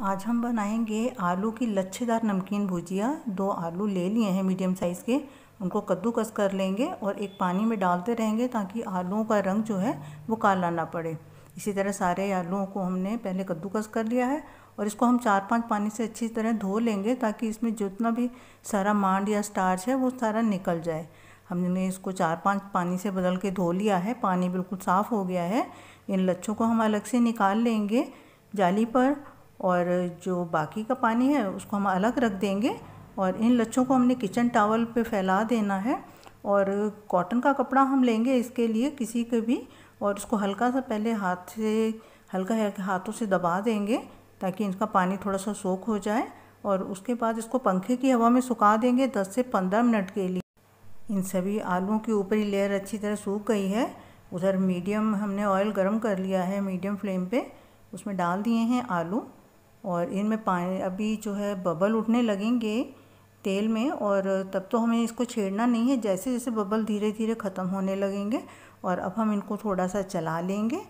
आज हम बनाएंगे आलू की लच्छेदार नमकीन भुजिया दो आलू ले लिए हैं मीडियम साइज़ के उनको कद्दूकस कर लेंगे और एक पानी में डालते रहेंगे ताकि आलूओं का रंग जो है वो काला ना पड़े इसी तरह सारे आलूओं को हमने पहले कद्दूकस कर लिया है और इसको हम चार पांच पानी से अच्छी तरह धो लेंगे ताकि इसमें जितना भी सारा मांड या स्टार्च है वो सारा निकल जाए हमने इसको चार पांच पानी से बदल के धो लिया है पानी बिल्कुल साफ़ हो गया है इन लच्छों को हम अलग से निकाल लेंगे जाली पर और जो बाकी का पानी है उसको हम अलग रख देंगे और इन लच्छों को हमने किचन टावल पे फैला देना है और कॉटन का कपड़ा हम लेंगे इसके लिए किसी के भी और इसको हल्का सा पहले हाथ से हल्का हल्का हाथों से दबा देंगे ताकि इनका पानी थोड़ा सा सोख हो जाए और उसके बाद इसको पंखे की हवा में सुखा देंगे 10 से 15 मिनट के लिए इन सभी आलुओं की ऊपरी लेयर अच्छी तरह सूख गई है उधर मीडियम हमने ऑयल गर्म कर लिया है मीडियम फ्लेम पे उसमें डाल दिए हैं आलू और इनमें पानी अभी जो है बबल उठने लगेंगे तेल में और तब तो हमें इसको छेड़ना नहीं है जैसे जैसे बबल धीरे धीरे ख़त्म होने लगेंगे और अब हम इनको थोड़ा सा चला लेंगे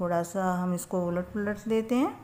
थोड़ा सा हम इसको उलट पुलट देते हैं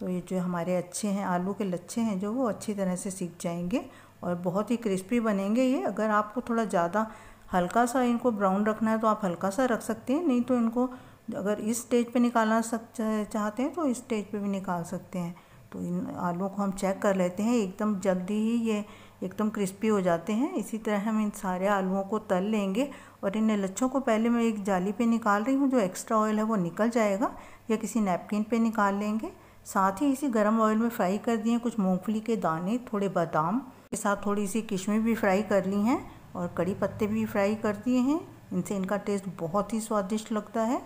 तो ये जो हमारे अच्छे हैं आलू के लच्छे हैं जो वो अच्छी तरह से सीख जाएंगे और बहुत ही क्रिस्पी बनेंगे ये अगर आपको थोड़ा ज़्यादा हल्का सा इनको ब्राउन रखना है तो आप हल्का सा रख सकते हैं नहीं तो इनको अगर इस स्टेज पे निकालना सक चाहते हैं तो इस स्टेज पे भी निकाल सकते हैं तो इन आलुओं को हम चेक कर लेते हैं एकदम जल्दी ही ये एकदम क्रिस्पी हो जाते हैं इसी तरह हम इन सारे आलुओं को तल लेंगे और इन लच्छों को पहले मैं एक जाली पे निकाल रही हूँ जो एक्स्ट्रा ऑयल है वो निकल जाएगा या किसी नैपकिन पे निकाल लेंगे साथ ही इसी गर्म ऑयल में फ्राई कर दिए कुछ मूंगफली के दाने थोड़े बादाम के साथ थोड़ी सी किशमिश भी फ्राई कर ली हैं और कड़ी पत्ते भी फ्राई कर दिए हैं इनसे इनका टेस्ट बहुत ही स्वादिष्ट लगता है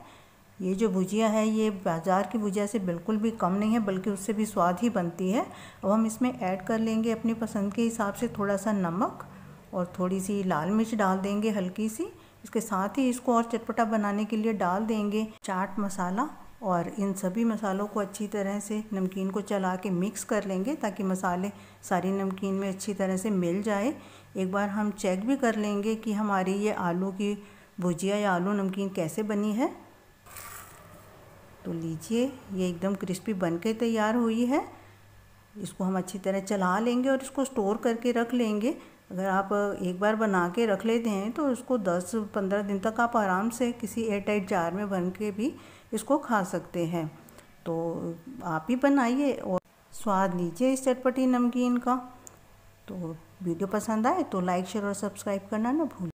ये जो भुजिया है ये बाज़ार की भुजिया से बिल्कुल भी कम नहीं है बल्कि उससे भी स्वाद ही बनती है अब हम इसमें ऐड कर लेंगे अपनी पसंद के हिसाब से थोड़ा सा नमक और थोड़ी सी लाल मिर्च डाल देंगे हल्की सी इसके साथ ही इसको और चटपटा बनाने के लिए डाल देंगे चाट मसाला और इन सभी मसालों को अच्छी तरह से नमकीन को चला के मिक्स कर लेंगे ताकि मसाले सारी नमकीन में अच्छी तरह से मिल जाए एक बार हम चेक भी कर लेंगे कि हमारी ये आलू की भुजिया या आलू नमकीन कैसे बनी है तो लीजिए ये एकदम क्रिस्पी बन के तैयार हुई है इसको हम अच्छी तरह चला लेंगे और इसको स्टोर करके रख लेंगे अगर आप एक बार बना के रख लेते हैं तो इसको 10-15 दिन तक आप आराम से किसी एयर टाइट जार में भर के भी इसको खा सकते हैं तो आप ही बनाइए और स्वाद लीजिए इस चटपटी नमकीन का तो वीडियो पसंद आए तो लाइक शेयर और सब्सक्राइब करना ना भूल